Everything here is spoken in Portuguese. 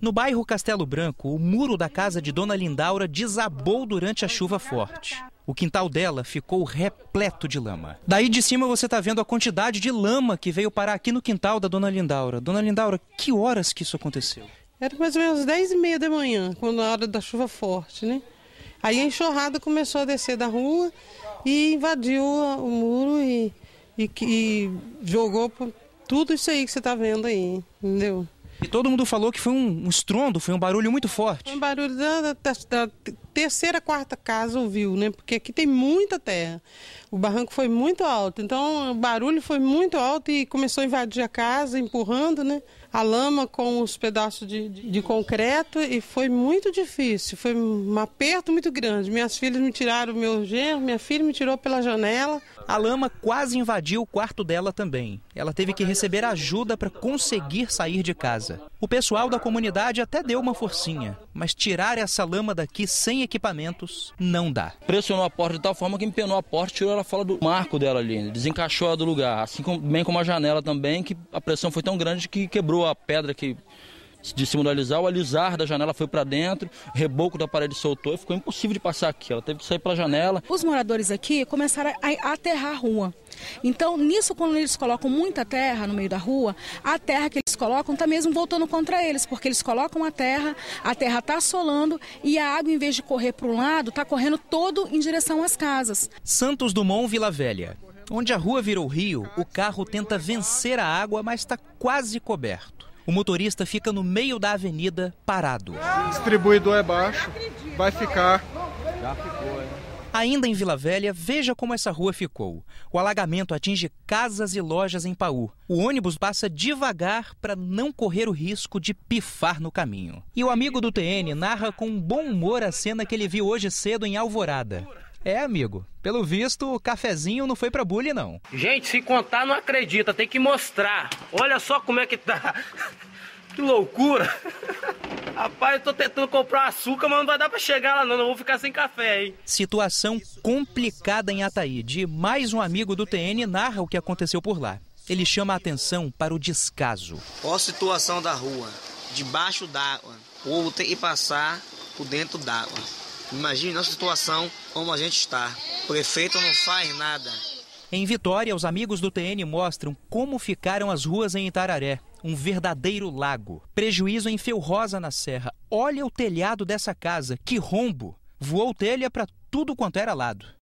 No bairro Castelo Branco, o muro da casa de Dona Lindaura desabou durante a chuva forte. O quintal dela ficou repleto de lama. Daí de cima você está vendo a quantidade de lama que veio parar aqui no quintal da Dona Lindaura. Dona Lindaura, que horas que isso aconteceu? Era mais ou menos 10 e meia da manhã, quando a hora da chuva forte, né? Aí a enxurrada começou a descer da rua e invadiu o muro e, e, e jogou tudo isso aí que você está vendo aí, entendeu? E todo mundo falou que foi um, um estrondo, foi um barulho muito forte. Um barulho da, da, da, terceira, quarta casa ouviu, né? Porque aqui tem muita terra. O barranco foi muito alto, então o barulho foi muito alto e começou a invadir a casa, empurrando, né? a lama com os pedaços de, de, de concreto e foi muito difícil, foi um aperto muito grande. Minhas filhas me tiraram, meu genro, minha filha me tirou pela janela. A lama quase invadiu o quarto dela também. Ela teve que receber ajuda para conseguir sair de casa. O pessoal da comunidade até deu uma forcinha, mas tirar essa lama daqui sem equipamentos não dá. Pressionou a porta de tal forma que empenou a porta, tirou ela fora do marco dela ali, desencaixou ela do lugar, assim como, bem como a janela também, que a pressão foi tão grande que quebrou a pedra que de cima do alisar, o alisar da janela foi para dentro, reboco da parede soltou e ficou impossível de passar aqui. Ela teve que sair pela janela. Os moradores aqui começaram a aterrar a rua. Então, nisso, quando eles colocam muita terra no meio da rua, a terra que eles colocam está mesmo voltando contra eles, porque eles colocam a terra, a terra está assolando e a água, em vez de correr para um lado, está correndo todo em direção às casas. Santos Dumont, Vila Velha. Onde a rua virou rio, o carro tenta vencer a água, mas está quase coberto. O motorista fica no meio da avenida, parado. O distribuidor é baixo, vai ficar. Já ficou, hein? Ainda em Vila Velha, veja como essa rua ficou. O alagamento atinge casas e lojas em Paú. O ônibus passa devagar para não correr o risco de pifar no caminho. E o amigo do TN narra com bom humor a cena que ele viu hoje cedo em Alvorada. É, amigo. Pelo visto, o cafezinho não foi pra bullying, não. Gente, se contar, não acredita. Tem que mostrar. Olha só como é que tá. Que loucura. Rapaz, eu tô tentando comprar açúcar, mas não vai dar pra chegar lá não, não vou ficar sem café, hein? Situação complicada em Ataíde. Mais um amigo do TN narra o que aconteceu por lá. Ele chama a atenção para o descaso. Olha a situação da rua, debaixo d'água. O povo tem que passar por dentro d'água. Imagine nossa situação, como a gente está. O prefeito não faz nada. Em Vitória, os amigos do TN mostram como ficaram as ruas em Itararé. Um verdadeiro lago. Prejuízo em Felrosa, na Serra. Olha o telhado dessa casa, que rombo! Voou telha para tudo quanto era lado.